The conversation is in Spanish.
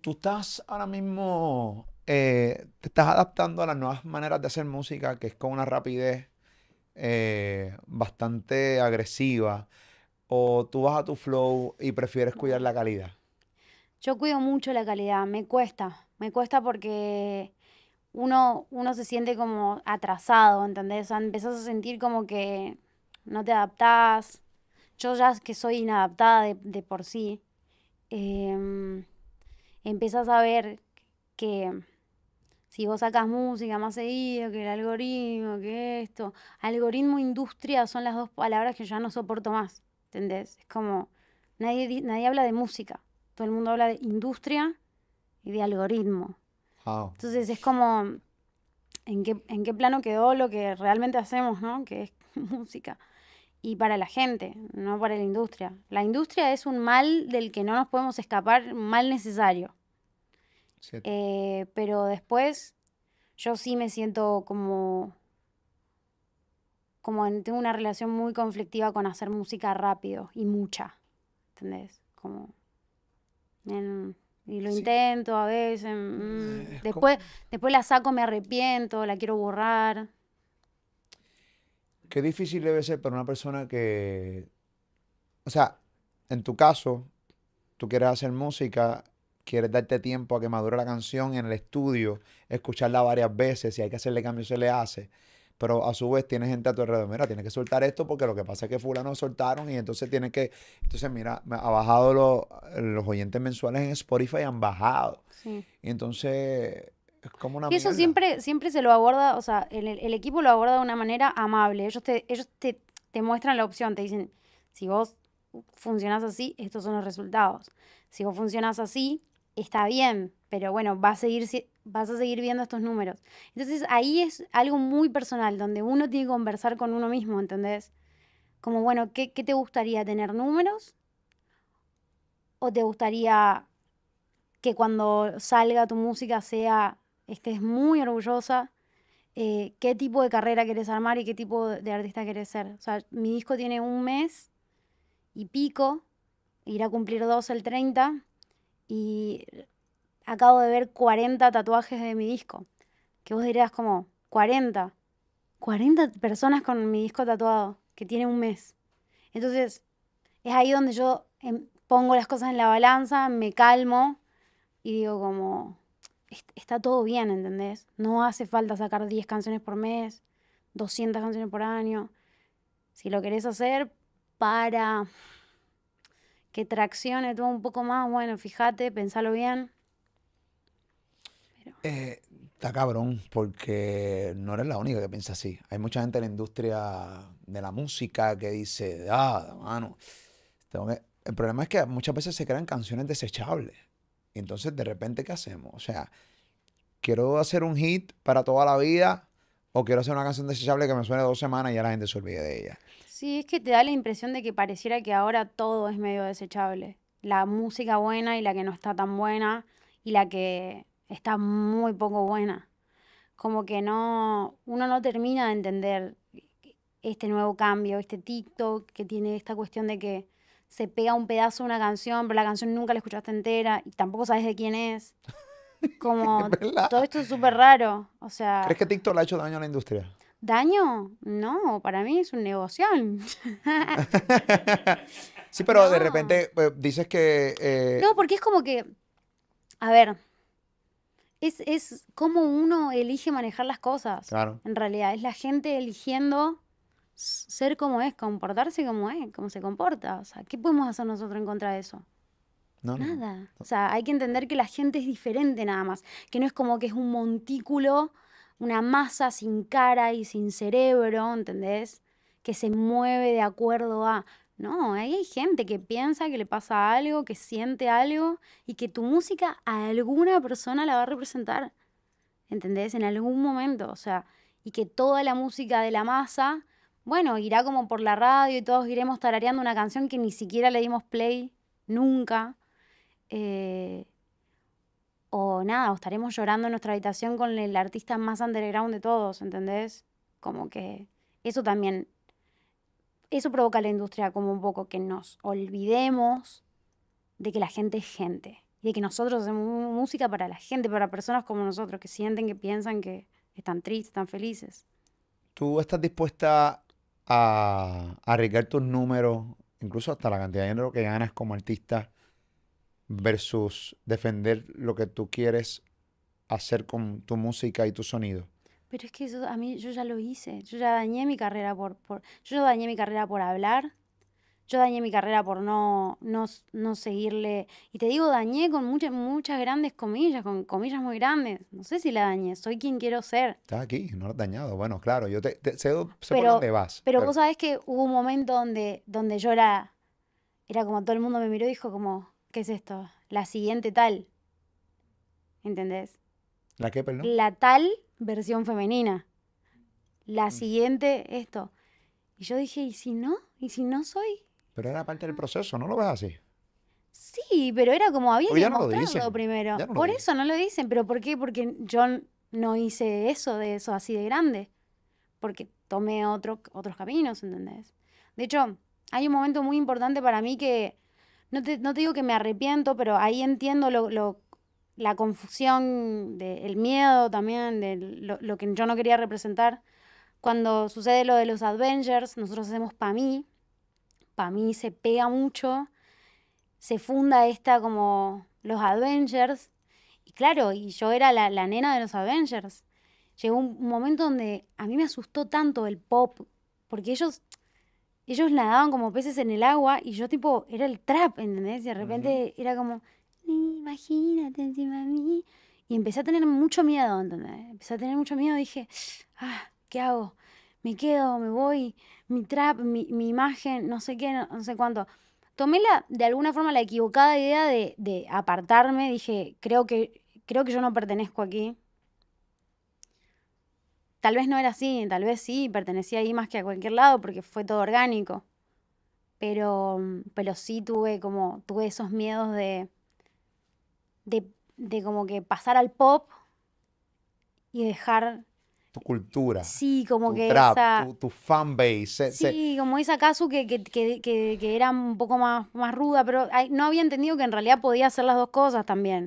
tú estás ahora mismo, eh, te estás adaptando a las nuevas maneras de hacer música, que es con una rapidez eh, bastante agresiva, o tú vas a tu flow y prefieres cuidar la calidad? Yo cuido mucho la calidad, me cuesta, me cuesta porque uno, uno se siente como atrasado, ¿entendés? O empezás a sentir como que no te adaptás. Yo ya que soy inadaptada de, de por sí, eh, empiezas a ver que si vos sacas música más seguido, que el algoritmo, que esto, algoritmo, e industria son las dos palabras que ya no soporto más, ¿entendés? Es como, nadie, nadie habla de música, todo el mundo habla de industria y de algoritmo. Entonces es como, ¿en qué, ¿en qué plano quedó lo que realmente hacemos, ¿no? Que es música y para la gente, no para la industria. La industria es un mal del que no nos podemos escapar, mal necesario. Eh, pero después yo sí me siento como como tengo una relación muy conflictiva con hacer música rápido y mucha, ¿entendés? Como y lo intento a veces, mm, eh, después después la saco, me arrepiento, la quiero borrar. Qué difícil debe ser para una persona que o sea, en tu caso, tú quieres hacer música quieres darte tiempo a que madure la canción en el estudio, escucharla varias veces, si hay que hacerle cambio se le hace. Pero a su vez tienes gente a tu alrededor, mira, tienes que soltar esto porque lo que pasa es que fulano soltaron y entonces tienes que, entonces mira, ha bajado los, oyentes mensuales en Spotify, han bajado. Y entonces es como una... Y eso siempre, siempre se lo aborda, o sea, el, equipo lo aborda de una manera amable, ellos te, ellos te muestran la opción, te dicen, si vos funcionas así, estos son los resultados. Si vos funcionas así, está bien, pero bueno, a seguir, vas a seguir viendo estos números. Entonces ahí es algo muy personal, donde uno tiene que conversar con uno mismo, ¿entendés? Como, bueno, ¿qué, te gustaría? ¿Tener números? ¿O te gustaría que cuando salga tu música sea, estés muy orgullosa? Eh, ¿Qué tipo de carrera quieres armar y qué tipo de artista querés ser? O sea, mi disco tiene un mes y pico, irá a cumplir dos el 30 y acabo de ver 40 tatuajes de mi disco. Que vos dirías como, 40. 40 personas con mi disco tatuado, que tiene un mes. Entonces, es ahí donde yo em, pongo las cosas en la balanza, me calmo y digo como, está todo bien, ¿entendés? No hace falta sacar 10 canciones por mes, 200 canciones por año. Si lo querés hacer para que traccione un poco más, bueno, fíjate, pensalo bien. Eh, está cabrón, porque no eres la única que piensa así. Hay mucha gente en la industria de la música que dice, ah, mano. el problema es que muchas veces se crean canciones desechables. entonces, de repente, ¿qué hacemos? O sea, quiero hacer un hit para toda la vida o quiero hacer una canción desechable que me suene dos semanas y ya la gente se olvide de ella. Sí, es que te da la impresión de que pareciera que ahora todo es medio desechable. La música buena y la que no está tan buena y la que está muy poco buena. Como que no, uno no termina de entender este nuevo cambio, este TikTok que tiene esta cuestión de que se pega un pedazo de una canción, pero la canción nunca la escuchaste entera y tampoco sabes de quién es. Como todo esto es súper raro. O sea. ¿Crees que TikTok le ha hecho daño a la industria? ¿Daño? No, para mí es un negocio. sí, pero de repente pues, dices que... Eh, no, porque es como que, a ver, es, es como uno elige manejar las cosas. Claro. En realidad, es la gente eligiendo ser como es, comportarse como es, como se comporta. O sea, ¿qué podemos hacer nosotros en contra de eso? Nada. O sea, hay que entender que la gente es diferente nada más, que no es como que es un montículo una masa sin cara y sin cerebro, ¿entendés? Que se mueve de acuerdo a... No, ahí hay gente que piensa que le pasa algo, que siente algo y que tu música a alguna persona la va a representar, ¿entendés? En algún momento, o sea, y que toda la música de la masa, bueno, irá como por la radio y todos iremos tarareando una canción que ni siquiera le dimos play nunca. Eh, o nada, o estaremos llorando en nuestra habitación con el artista más underground de todos, ¿entendés? Como que eso también, eso provoca a la industria como un poco que nos olvidemos de que la gente es gente y de que nosotros hacemos música para la gente, para personas como nosotros que sienten, que piensan, que están tristes, están felices. ¿Tú estás dispuesta a arriesgar tus números, incluso hasta la cantidad de dinero que ganas como artista? versus defender lo que tú quieres hacer con tu música y tu sonido. Pero es que a mí yo ya lo hice, yo ya dañé mi carrera por, por yo dañé mi carrera por hablar, yo dañé mi carrera por no, no, seguirle. Y te digo, dañé con muchas, muchas grandes comillas, con comillas muy grandes. No sé si la dañé, soy quien quiero ser. Estás aquí, no lo has dañado. Bueno, claro, yo te, sé, por dónde vas. Pero, vos sabes que hubo un momento donde, donde yo era, era como todo el mundo me miró y dijo como, ¿qué es esto? La siguiente tal. ¿Entendés? ¿La qué, perdón? La tal versión femenina. La mm. siguiente, esto. Y yo dije, ¿y si no? ¿Y si no soy? Pero era parte del proceso, ¿no lo ves así? Sí, pero era como había que primero. Por eso no lo dicen, pero ¿por qué? Porque yo no hice eso de eso así de grande. Porque tomé otro, otros caminos, ¿entendés? De hecho, hay un momento muy importante para mí que no te, digo que me arrepiento, pero ahí entiendo la confusión, de, el miedo también, de lo, que yo no quería representar. Cuando sucede lo de los Avengers, nosotros hacemos para mí. para mí se pega mucho. Se funda esta como los Avengers. Y claro, y yo era la, nena de los Avengers. Llegó un momento donde a mí me asustó tanto el pop, porque ellos ellos nadaban como peces en el agua y yo tipo, era el trap, ¿entendés? Y de repente era como, imagínate encima de mí. Y empecé a tener mucho miedo, ¿entendés? Empecé a tener mucho miedo, dije, ah, ¿qué hago? Me quedo, me voy, mi trap, mi, imagen, no sé qué, no, sé cuánto tomé la, de alguna forma la equivocada idea de, de, apartarme. Dije, creo que, creo que yo no pertenezco aquí. Tal vez no era así, tal vez sí, pertenecía ahí más que a cualquier lado porque fue todo orgánico. Pero, mm, pero sí tuve como, tuve esos miedos de, de, como que pasar al pop y dejar tu cultura. Sí, como tu que trap, tu, fanbase. sí, como esa casu que, que, que, era un poco más, más ruda, pero no había entendido que en realidad podía hacer las dos cosas también.